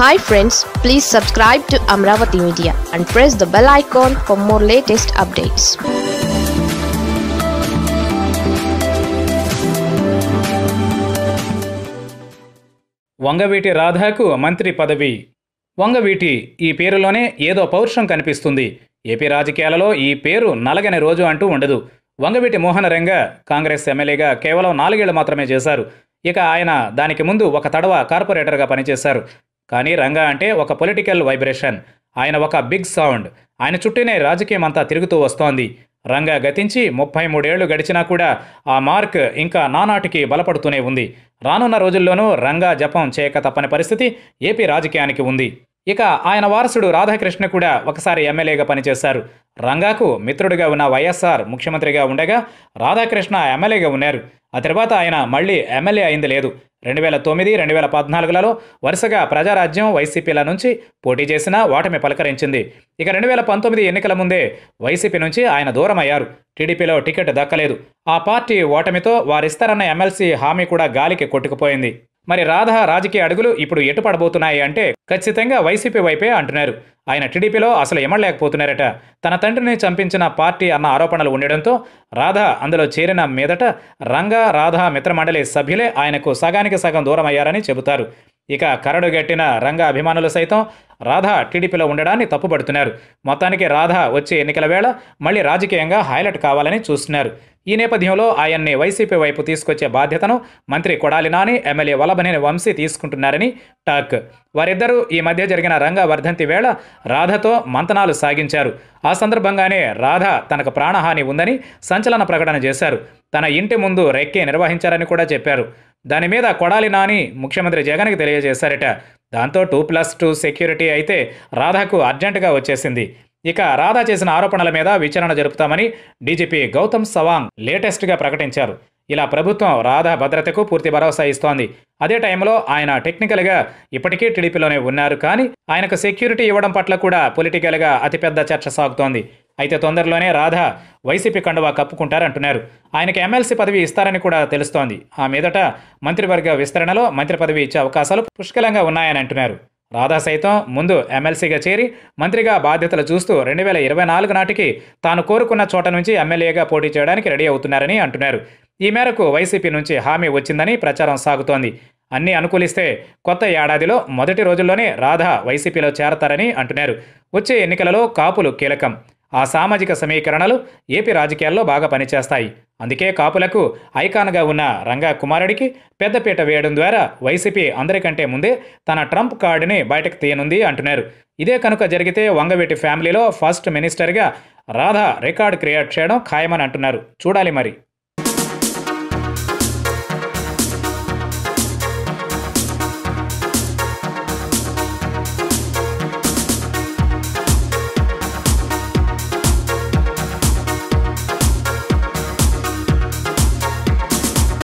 hi friends please subscribe to Amaravati media and press the bell icon for more latest updates Vangaveeti రాధాకు మంత్రి పదవి వంగవీటి ఈ పేరులోనే ఏదో పౌరుషం కనిపిస్తుంది ఏపీ రాజకీయాలలో ఈ పేరు నలగని రోజు అంటూ ఉండదు వంగవీటి మోహనరంగ కాంగ్రెస్ ఎమ్మెల్యేగా కేవలం నాలుగేళ్లు మాత్రమే చేశారు ఇక ఆయన దానికి ముందు ఒక తడవ కార్పొరేటర్గా పనిచేశారు కానీ రంగా అంటే ఒక పొలిటికల్ వైబ్రేషన్ ఆయన ఒక బిగ్ సౌండ్ ఆయన చుట్టూనే రాజకీయం అంతా తిరుగుతూ వస్తోంది రంగా గతించి ముప్పై మూడేళ్లు గడిచినా కూడా ఆ మార్క్ ఇంకా నానాటికి బలపడుతూనే ఉంది రానున్న రోజుల్లోనూ రంగా జపం చేయక తప్పని పరిస్థితి ఏపీ రాజకీయానికి ఉంది ఇక ఆయన వారసుడు రాధాకృష్ణ కూడా ఒకసారి ఎమ్మెల్యేగా పనిచేశారు రంగాకు మిత్రుడిగా ఉన్న వైఎస్ఆర్ ముఖ్యమంత్రిగా ఉండగా రాధాకృష్ణ ఎమ్మెల్యేగా ఉన్నారు ఆ తర్వాత ఆయన మళ్ళీ ఎమ్మెల్యే అయింది లేదు రెండు వేల తొమ్మిది రెండు వేల పద్నాలుగులలో వరుసగా ప్రజారాజ్యం వైసీపీల నుంచి పోటీ చేసినా ఓటమి పలకరించింది ఇక రెండు వేల పంతొమ్మిది ఎన్నికల ముందే వైసీపీ నుంచి ఆయన దూరమయ్యారు టీడీపీలో టికెట్ దక్కలేదు ఆ పార్టీ ఓటమితో వారిస్తారన్న ఎమ్మెల్సీ హామీ కూడా గాలికి కొట్టుకుపోయింది మరి రాధ రాజకీయ అడుగులు ఇప్పుడు ఎటు పడబోతున్నాయి అంటే ఖచ్చితంగా వైసీపీ వైపే అంటున్నారు ఆయన టీడీపీలో అసలు ఎమడలేకపోతున్నారట తన తండ్రిని చంపించిన పార్టీ అన్న ఆరోపణలు ఉండడంతో రాధ అందులో చేరిన మీదట రంగా రాధా మిత్రమండలి సభ్యులే ఆయనకు సగానికి సగం దూరమయ్యారని చెబుతారు ఇక కరడుగట్టిన రంగ అభిమానులు సైతం రాధా టీడీపీలో ఉండడాన్ని తప్పుపడుతున్నారు మొత్తానికి రాధా వచ్చే ఎన్నికల వేళ మళ్ళీ రాజకీయంగా హైలైట్ కావాలని చూస్తున్నారు ఈ నేపథ్యంలో ఆయన్ని వైసీపీ వైపు తీసుకొచ్చే బాధ్యతను మంత్రి కొడాలి నాని ఎమ్మెల్యే వలభనేని వంశీ తీసుకుంటున్నారని టాక్ వారిద్దరూ ఈ మధ్య జరిగిన రంగ వర్ధంతి వేళ రాధతో మంతనాలు సాగించారు ఆ సందర్భంగానే రాధ తనకు ప్రాణహాని ఉందని సంచలన ప్రకటన చేశారు తన ఇంటి ముందు రెక్కే నిర్వహించారని కూడా చెప్పారు దాని మీద కొడాలి నాని ముఖ్యమంత్రి జగన్కి తెలియజేశారట దాంతో టూ ప్లస్ టూ సెక్యూరిటీ అయితే రాధాకు అర్జెంటుగా వచ్చేసింది ఇక రాధా చేసిన ఆరోపణల మీద విచారణ జరుపుతామని డీజీపీ గౌతమ్ సవాంగ్ లేటెస్ట్గా ప్రకటించారు ఇలా ప్రభుత్వం రాధా భద్రతకు పూర్తి భరోసా ఇస్తోంది అదే టైంలో ఆయన టెక్నికల్గా ఇప్పటికీ టీడీపీలోనే ఉన్నారు కానీ ఆయనకు సెక్యూరిటీ ఇవ్వడం పట్ల కూడా పొలిటికల్గా అతిపెద్ద చర్చ సాగుతోంది అయితే తొందరలోనే రాధ వైసీపీ కండువా కప్పుకుంటారంటున్నారు ఆయనకు ఎమ్మెల్సీ పదవి ఇస్తారని కూడా తెలుస్తోంది ఆ మీదట మంత్రివర్గ విస్తరణలో మంత్రి పదవి ఇచ్చే అవకాశాలు పుష్కలంగా ఉన్నాయని అంటున్నారు రాధా సైతం ముందు ఎమ్మెల్సీగా చేరి మంత్రిగా బాధ్యతలు చూస్తూ రెండు వేల ఇరవై నాలుగు నాటికి తాను కోరుకున్న చోట నుంచి ఎమ్మెల్యేగా పోటీ చేయడానికి రెడీ అవుతున్నారని అంటున్నారు ఈ మేరకు వైసీపీ నుంచి హామీ వచ్చిందని ప్రచారం సాగుతోంది అన్ని అనుకూలిస్తే కొత్త ఏడాదిలో మొదటి రోజుల్లోనే రాధా వైసీపీలో చేరతారని అంటున్నారు వచ్చే ఎన్నికలలో కాపులు కీలకం ఆ సామాజిక సమీకరణలు ఏపీ రాజకీయాల్లో బాగా పనిచేస్తాయి అందుకే కాపులకు ఐకాన్గా ఉన్న రంగా కుమారుడికి పెద్దపీట వేయడం ద్వారా వైసీపీ అందరికంటే ముందే తన ట్రంప్ కార్డుని బయటకు తీయనుంది అంటున్నారు ఇదే కనుక జరిగితే వంగవీటి ఫ్యామిలీలో ఫస్ట్ మినిస్టర్గా రాధా రికార్డు క్రియేట్ చేయడం ఖాయమని అంటున్నారు చూడాలి మరి